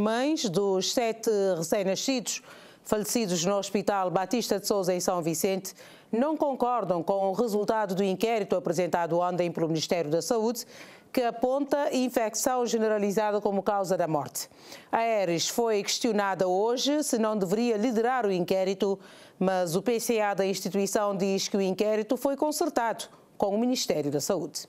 Mães dos sete recém-nascidos falecidos no Hospital Batista de Souza, em São Vicente, não concordam com o resultado do inquérito apresentado ontem pelo Ministério da Saúde, que aponta infecção generalizada como causa da morte. A Aeres foi questionada hoje se não deveria liderar o inquérito, mas o PCA da instituição diz que o inquérito foi concertado com o Ministério da Saúde.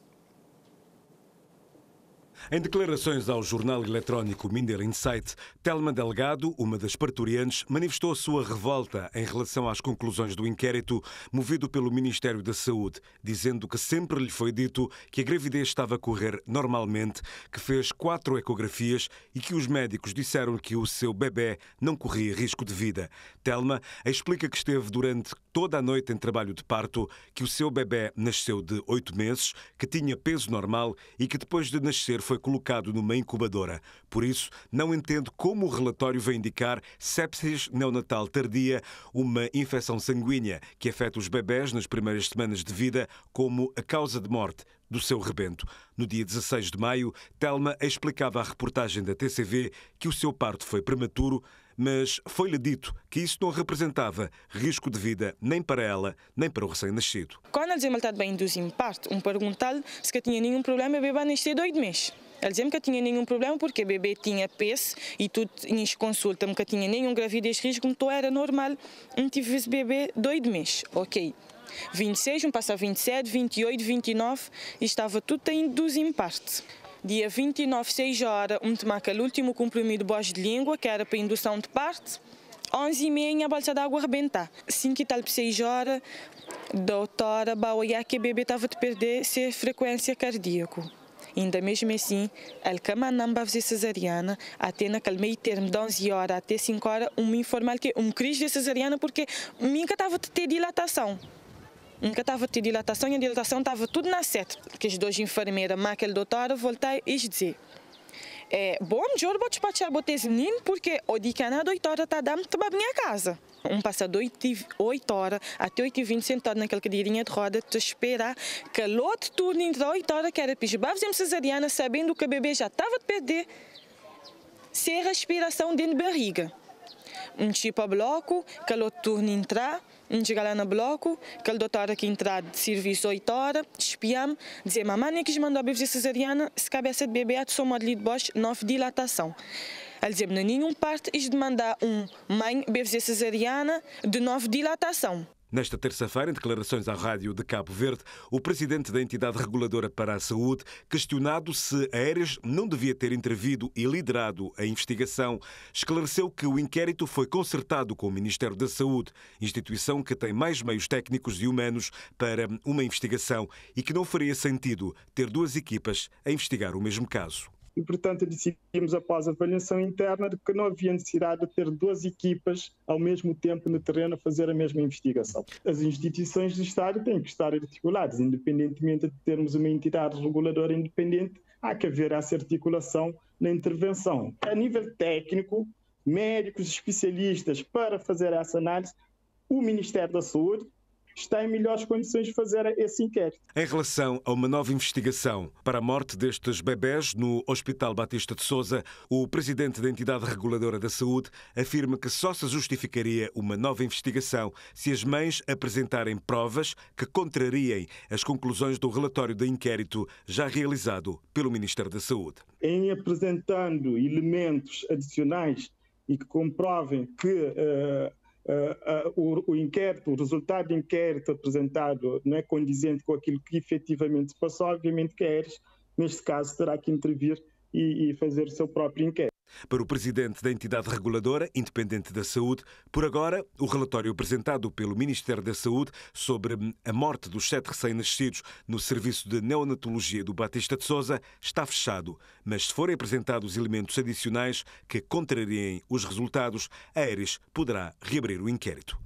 Em declarações ao jornal eletrónico Minder Insight, Telma Delgado, uma das parturientes, manifestou a sua revolta em relação às conclusões do inquérito movido pelo Ministério da Saúde, dizendo que sempre lhe foi dito que a gravidez estava a correr normalmente, que fez quatro ecografias e que os médicos disseram que o seu bebê não corria risco de vida. Telma explica que esteve durante toda a noite em trabalho de parto, que o seu bebê nasceu de oito meses, que tinha peso normal e que depois de nascer foi colocado numa incubadora. Por isso, não entendo como o relatório vai indicar sepsis neonatal tardia, uma infecção sanguínea que afeta os bebés nas primeiras semanas de vida como a causa de morte do seu rebento. No dia 16 de maio, Telma explicava à reportagem da TCV que o seu parto foi prematuro, mas foi-lhe dito que isso não representava risco de vida nem para ela, nem para o recém-nascido. Quando a desmaltada bem induzir parto, um perguntado se que tinha nenhum problema, beba nascer dois meses. Ela dizia-me que eu tinha nenhum problema porque o bebê tinha peso e tudo em consulta-me que eu tinha nenhum gravidez risco, então era normal. Não tive esse bebê dois meses, ok. 26, um passa 27, 28, 29 e estava tudo a induzir em parte. Dia 29, 6 horas, um tomaca o último comprimido voz de língua, que era para indução de parte. 11 e meia, a balsa d'água arrebenta. 5 e tal, 6 horas, doutora, baoiá que o bebê estava a perder ser frequência cardíaca. Ainda mesmo assim, ele cama não vai fazer cesariana, até naquele meio termo de 11 horas até 5 horas, um informal que um crise de cesariana porque nunca estava a ter dilatação. Nunca estava a ter dilatação e a dilatação estava tudo na sete, que as duas enfermeiras, mas aquele doutor, voltar e dizer. É, bom Bonjour, vou te patear botes menino, porque o de cana é 8 horas tá dando para a minha casa. Um passado 8, horas até 8 h 20 sentado naquela cadeirinha de roda, te esperar que lote turno entre 8 horas que era pisbavos e cesariana, sabendo que o bebê já estava a perder sem respiração dentro da barriga um pa bloco, que lo turni entrar, um gala bloco, que o doutor que entrar de serviço 8 horas, espiam, dizer mamãe nem que mandou beber cesariana, se cabeça de bebê, só mordido de bosch, 9 dilatação. Ele dizia, nenhum parte, e demandar um mãe bebê cesariana de 9 dilatação. Nesta terça-feira, em declarações à rádio de Cabo Verde, o presidente da entidade reguladora para a saúde, questionado se a Aéreas não devia ter intervido e liderado a investigação, esclareceu que o inquérito foi concertado com o Ministério da Saúde, instituição que tem mais meios técnicos e humanos para uma investigação e que não faria sentido ter duas equipas a investigar o mesmo caso e, portanto, decidimos, após a avaliação interna, de que não havia necessidade de ter duas equipas ao mesmo tempo no terreno a fazer a mesma investigação. As instituições do Estado têm que estar articuladas, independentemente de termos uma entidade reguladora independente, há que haver essa articulação na intervenção. A nível técnico, médicos especialistas para fazer essa análise, o Ministério da Saúde está em melhores condições de fazer esse inquérito. Em relação a uma nova investigação para a morte destes bebés no Hospital Batista de Souza, o presidente da entidade reguladora da saúde afirma que só se justificaria uma nova investigação se as mães apresentarem provas que contrariem as conclusões do relatório de inquérito já realizado pelo Ministério da Saúde. Em apresentando elementos adicionais e que comprovem que eh, uh, uh, o, o, inquérito, o resultado do inquérito apresentado não é condizente com aquilo que efetivamente se passou, obviamente que a neste caso, terá que intervir e, e fazer o seu próprio inquérito. Para o presidente da entidade reguladora, independente da saúde, por agora, o relatório apresentado pelo Ministério da Saúde sobre hum, a morte dos sete recém-nascidos no serviço de neonatologia do Batista de Souza está fechado, mas se forem apresentados elementos adicionais que contrariem os resultados, a Aires poderá reabrir o inquérito.